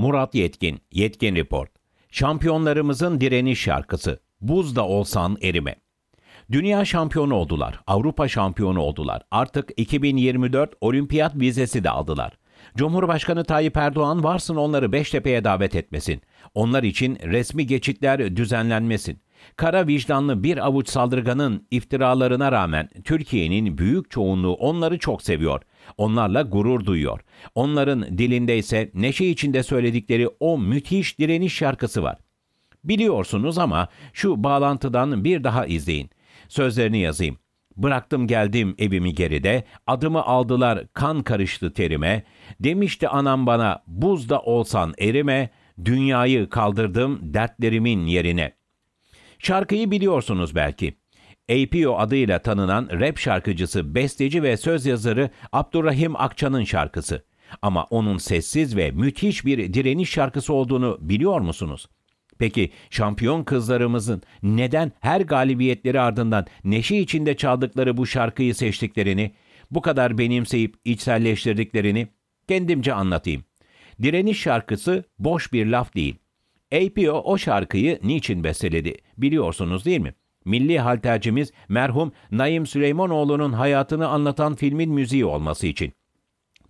Murat Yetkin, Yetkin Report. Şampiyonlarımızın direniş şarkısı. Buz da olsan erime. Dünya şampiyonu oldular, Avrupa şampiyonu oldular. Artık 2024 olimpiyat vizesi de aldılar. Cumhurbaşkanı Tayyip Erdoğan varsın onları Beştepe'ye davet etmesin. Onlar için resmi geçitler düzenlenmesin. Kara vicdanlı bir avuç saldırganın iftiralarına rağmen Türkiye'nin büyük çoğunluğu onları çok seviyor. Onlarla gurur duyuyor. Onların dilinde ise neşe içinde söyledikleri o müthiş direniş şarkısı var. Biliyorsunuz ama şu bağlantıdan bir daha izleyin. Sözlerini yazayım. Bıraktım geldim evimi geride, adımı aldılar kan karıştı terime. Demişti anam bana buzda olsan erime, dünyayı kaldırdım dertlerimin yerine. Şarkıyı biliyorsunuz belki. APO adıyla tanınan rap şarkıcısı, besteci ve söz yazarı Abdurrahim Akça'nın şarkısı. Ama onun sessiz ve müthiş bir direniş şarkısı olduğunu biliyor musunuz? Peki şampiyon kızlarımızın neden her galibiyetleri ardından neşe içinde çaldıkları bu şarkıyı seçtiklerini, bu kadar benimseyip içselleştirdiklerini kendimce anlatayım. Direniş şarkısı boş bir laf değil. APO o şarkıyı niçin besteledi biliyorsunuz değil mi? milli haltercimiz merhum Naim Süleymanoğlu'nun hayatını anlatan filmin müziği olması için.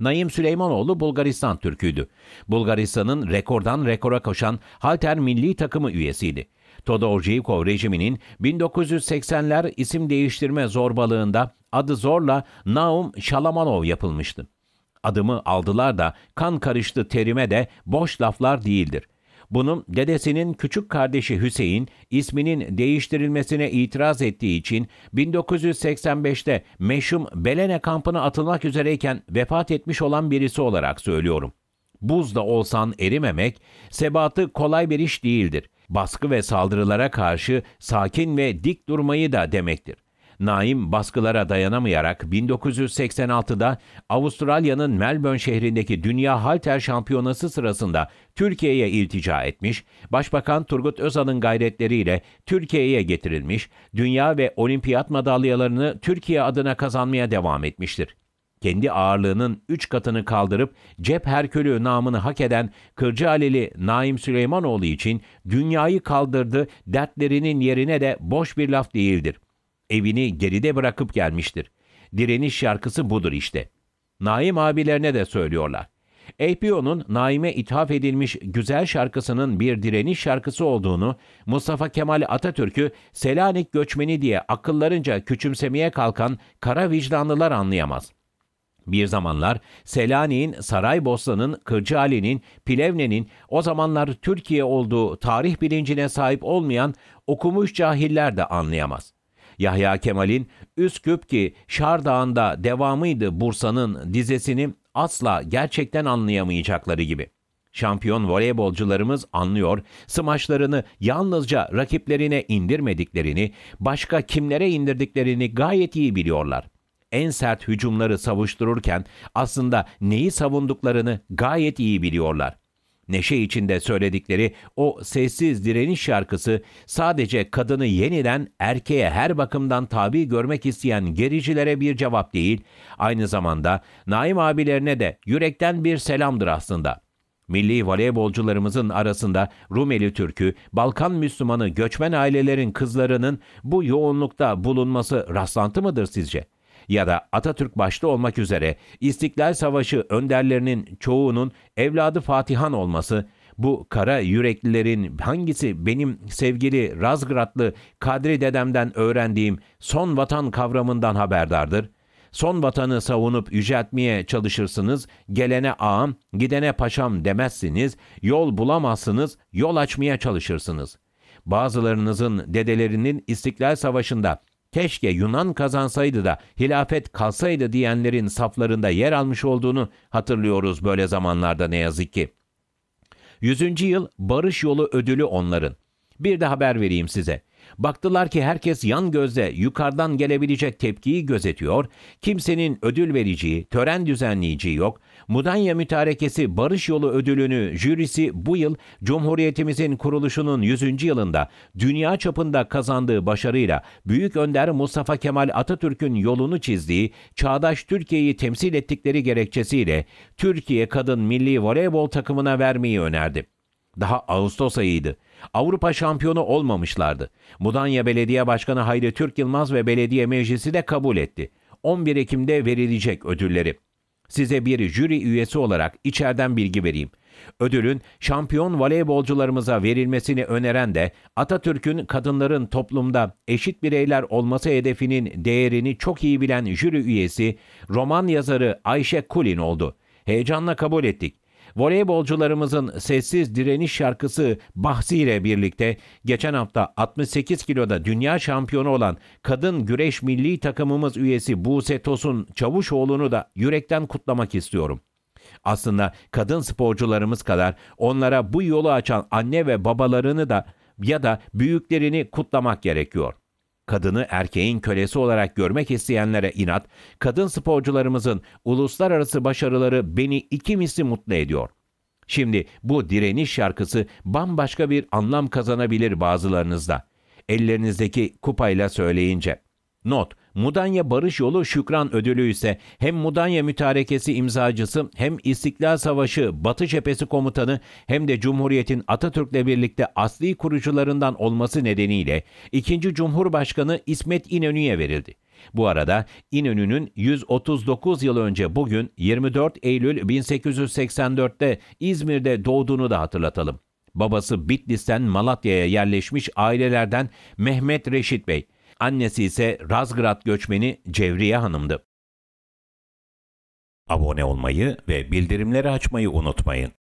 Naim Süleymanoğlu Bulgaristan Türküydü. Bulgaristan'ın rekordan rekora koşan halter milli takımı üyesiydi. Todorjiykov rejiminin 1980'ler isim değiştirme zorbalığında adı zorla Naum Şalamanov yapılmıştı. Adımı aldılar da kan karıştı terime de boş laflar değildir.'' Bunu dedesinin küçük kardeşi Hüseyin isminin değiştirilmesine itiraz ettiği için 1985'te Meşhum Belene kampına atılmak üzereyken vefat etmiş olan birisi olarak söylüyorum. Buzda olsan erimemek, sebatı kolay bir iş değildir. Baskı ve saldırılara karşı sakin ve dik durmayı da demektir. Naim baskılara dayanamayarak 1986'da Avustralya'nın Melbourne şehrindeki Dünya Halter Şampiyonası sırasında Türkiye'ye iltica etmiş, Başbakan Turgut Özal'ın gayretleriyle Türkiye'ye getirilmiş, dünya ve olimpiyat madalyalarını Türkiye adına kazanmaya devam etmiştir kendi ağırlığının 3 katını kaldırıp cep herkülü namını hak eden Kırcaaleli Naim Süleymanoğlu için dünyayı kaldırdı dertlerinin yerine de boş bir laf değildir evini geride bırakıp gelmiştir. Direniş şarkısı budur işte. Naim abilerine de söylüyorlar. APO'nun Naim'e ithaf edilmiş güzel şarkısının bir direniş şarkısı olduğunu, Mustafa Kemal Atatürk'ü Selanik göçmeni diye akıllarınca küçümsemeye kalkan kara vicdanlılar anlayamaz. Bir zamanlar Selanik'in, Saraybosna'nın, Kırcaali'nin, Plevne'nin o zamanlar Türkiye olduğu tarih bilincine sahip olmayan okumuş cahiller de anlayamaz. Yahya Kemal'in Üsküp ki Şar devamıydı Bursa'nın dizesini asla gerçekten anlayamayacakları gibi. Şampiyon voleybolcularımız anlıyor, smaçlarını yalnızca rakiplerine indirmediklerini, başka kimlere indirdiklerini gayet iyi biliyorlar. En sert hücumları savuştururken aslında neyi savunduklarını gayet iyi biliyorlar neşe içinde söyledikleri o sessiz direniş şarkısı sadece kadını yeniden erkeğe her bakımdan tabi görmek isteyen gericilere bir cevap değil, aynı zamanda Naim abilerine de yürekten bir selamdır aslında.'' Milli voleybolcularımızın arasında Rumeli Türk'ü, Balkan Müslümanı göçmen ailelerin kızlarının bu yoğunlukta bulunması rastlantı mıdır sizce?'' ya da Atatürk başta olmak üzere İstiklal Savaşı önderlerinin çoğunun evladı Fatihan olması, bu kara yüreklilerin hangisi benim sevgili Razgradlı Kadri dedemden öğrendiğim son vatan kavramından haberdardır? Son vatanı savunup yüceltmeye çalışırsınız, gelene ağam, gidene paşam demezsiniz, yol bulamazsınız, yol açmaya çalışırsınız.'' Bazılarınızın dedelerinin İstiklal Savaşı'nda keşke Yunan kazansaydı da hilafet kalsaydı diyenlerin saflarında yer almış olduğunu hatırlıyoruz böyle zamanlarda ne yazık ki. 100. yıl barış yolu ödülü onların. Bir de haber vereyim size. Baktılar ki herkes yan gözle yukarıdan gelebilecek tepkiyi gözetiyor, kimsenin ödül vereceği, tören düzenleyeceği yok. Mudanya Mütarekesi Barış Yolu Ödülünü jürisi bu yıl Cumhuriyetimizin kuruluşunun 100. yılında dünya çapında kazandığı başarıyla Büyük Önder Mustafa Kemal Atatürk'ün yolunu çizdiği, çağdaş Türkiye'yi temsil ettikleri gerekçesiyle Türkiye Kadın Milli Voleybol takımına vermeyi önerdi. Daha Ağustos ayıydı. Avrupa şampiyonu olmamışlardı. Mudanya Belediye Başkanı Hayri Türk Yılmaz ve belediye meclisi de kabul etti. 11 Ekim'de verilecek ödülleri. Size bir jüri üyesi olarak içeriden bilgi vereyim. Ödülün şampiyon voleybolcularımıza verilmesini öneren de Atatürk'ün kadınların toplumda eşit bireyler olması hedefinin değerini çok iyi bilen jüri üyesi roman yazarı Ayşe Kulin oldu. Heyecanla kabul ettik. Voleybolcularımızın sessiz direniş şarkısı Bahsi ile birlikte geçen hafta 68 kiloda dünya şampiyonu olan kadın güreş milli takımımız üyesi Buse Tosun Çavuşoğlu'nu da yürekten kutlamak istiyorum. Aslında kadın sporcularımız kadar onlara bu yolu açan anne ve babalarını da ya da büyüklerini kutlamak gerekiyor.'' kadını erkeğin kölesi olarak görmek isteyenlere inat, kadın sporcularımızın uluslararası başarıları beni iki misli mutlu ediyor. Şimdi bu direniş şarkısı bambaşka bir anlam kazanabilir bazılarınızda. Ellerinizdeki kupayla söyleyince.'' Not, Mudanya Barış Yolu Şükran Ödülü ise hem Mudanya Mütarekesi imzacısı hem İstiklal Savaşı Batı Cephesi Komutanı hem de Cumhuriyet'in Atatürk'le birlikte asli kurucularından olması nedeniyle 2. Cumhurbaşkanı İsmet İnönü'ye verildi. Bu arada İnönü'nün 139 yıl önce bugün 24 Eylül 1884'te İzmir'de doğduğunu da hatırlatalım. Babası Bitlis'ten Malatya'ya yerleşmiş ailelerden Mehmet Reşit Bey annesi ise Razgrad göçmeni Cevriye Hanım'dı. Abone olmayı ve bildirimleri açmayı unutmayın.